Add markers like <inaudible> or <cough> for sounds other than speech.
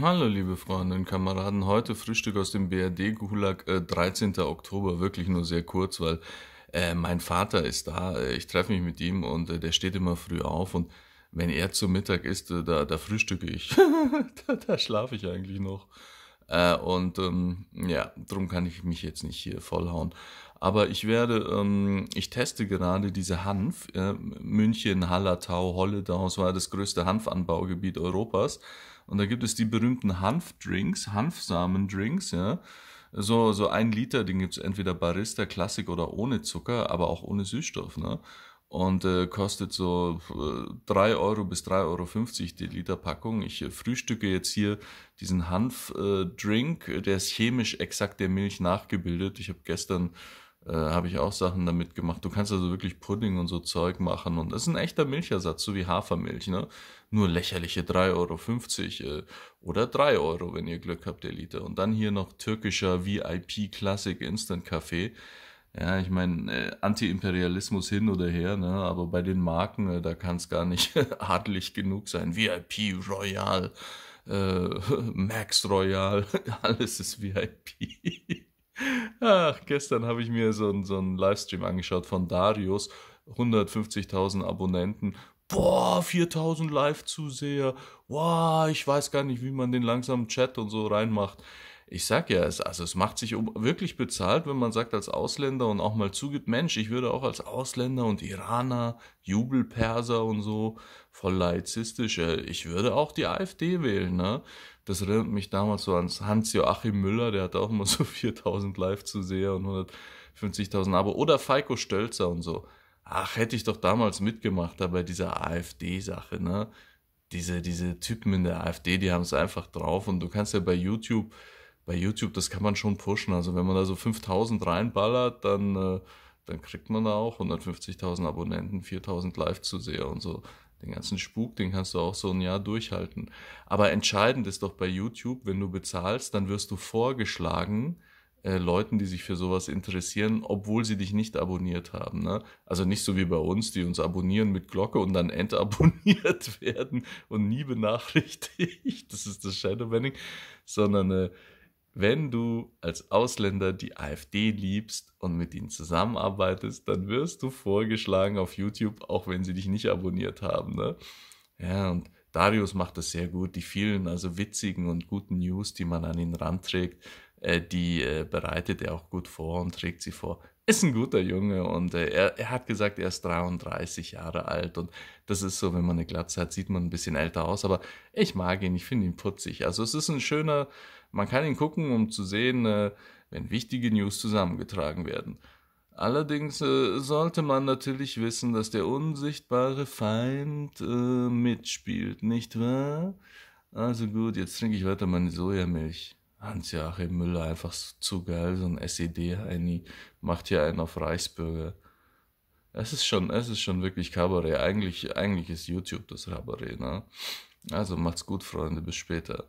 Hallo liebe Freunde und Kameraden, heute Frühstück aus dem BRD-Gulag, äh, 13. Oktober, wirklich nur sehr kurz, weil äh, mein Vater ist da, äh, ich treffe mich mit ihm und äh, der steht immer früh auf und wenn er zu Mittag isst, äh, da, da frühstücke ich, <laughs> da, da schlafe ich eigentlich noch. Äh, und ähm, ja, drum kann ich mich jetzt nicht hier vollhauen. Aber ich werde, ähm, ich teste gerade diese Hanf. Äh, München, Hallertau, Holledau, das war das größte Hanfanbaugebiet Europas. Und da gibt es die berühmten Hanfdrinks, Hanfsamendrinks, ja. So, so ein Liter, den gibt es entweder Barista, Klassik oder ohne Zucker, aber auch ohne Süßstoff, ne? und äh, kostet so äh, 3 Euro bis 3,50 Euro die Literpackung. Ich äh, frühstücke jetzt hier diesen Hanfdrink, äh, der ist chemisch exakt der Milch nachgebildet. Ich habe gestern äh, habe ich auch Sachen damit gemacht. Du kannst also wirklich Pudding und so Zeug machen und das ist ein echter Milchersatz, so wie Hafermilch, ne? Nur lächerliche 3,50 Euro äh, oder 3 Euro, wenn ihr Glück habt, der Liter. Und dann hier noch türkischer VIP Classic Instant Kaffee. Ja, ich meine, äh, Anti-Imperialismus hin oder her, ne? aber bei den Marken, äh, da kann es gar nicht <laughs> adlig genug sein. VIP, Royal, äh, <laughs> Max Royal, <laughs> alles ist VIP. Ach, gestern habe ich mir so, einen so einen Livestream angeschaut von Darius, 150.000 Abonnenten. Boah, 4000 Live-Zuseher. Boah, ich weiß gar nicht, wie man den langsamen Chat und so reinmacht ich sag ja, es, also es macht sich wirklich bezahlt, wenn man sagt als Ausländer und auch mal zugibt, Mensch, ich würde auch als Ausländer und Iraner, Jubelperser und so, voll laizistisch, äh, ich würde auch die AfD wählen, ne? Das erinnert mich damals so an Hans-Joachim Müller, der hat auch immer so 4000 <laughs> Live-Zuseher und 150.000 Abo. Oder Falco Stölzer und so. Ach, hätte ich doch damals mitgemacht, da bei dieser AfD-Sache, ne? Diese, diese Typen in der AfD, die haben es einfach drauf und du kannst ja bei YouTube bei YouTube, das kann man schon pushen. Also wenn man da so 5000 reinballert, dann, äh, dann kriegt man da auch 150.000 Abonnenten, 4000 Live-Zuseher und so. Den ganzen Spuk, den kannst du auch so ein Jahr durchhalten. Aber entscheidend ist doch bei YouTube, wenn du bezahlst, dann wirst du vorgeschlagen, äh, Leuten, die sich für sowas interessieren, obwohl sie dich nicht abonniert haben. Ne? Also nicht so wie bei uns, die uns abonnieren mit Glocke und dann <laughs> entabonniert werden und nie benachrichtigt. Das ist das Shadowbanning, sondern äh, wenn du als Ausländer die AfD liebst und mit ihnen zusammenarbeitest, dann wirst du vorgeschlagen auf YouTube, auch wenn sie dich nicht abonniert haben. Ne? Ja, und Darius macht das sehr gut. Die vielen, also witzigen und guten News, die man an ihn ranträgt, äh, die äh, bereitet er auch gut vor und trägt sie vor ist ein guter Junge und äh, er, er hat gesagt, er ist 33 Jahre alt und das ist so, wenn man eine Glatze hat, sieht man ein bisschen älter aus, aber ich mag ihn, ich finde ihn putzig. Also es ist ein schöner, man kann ihn gucken, um zu sehen, äh, wenn wichtige News zusammengetragen werden. Allerdings äh, sollte man natürlich wissen, dass der unsichtbare Feind äh, mitspielt, nicht wahr? Also gut, jetzt trinke ich weiter meine Sojamilch. Hans-Joachim Müller einfach zu geil, so ein SED-Heini, macht hier einen auf Reichsbürger. Es ist schon, es ist schon wirklich Kabarett. Eigentlich, eigentlich ist YouTube das Kabarett, ne? Also macht's gut, Freunde, bis später.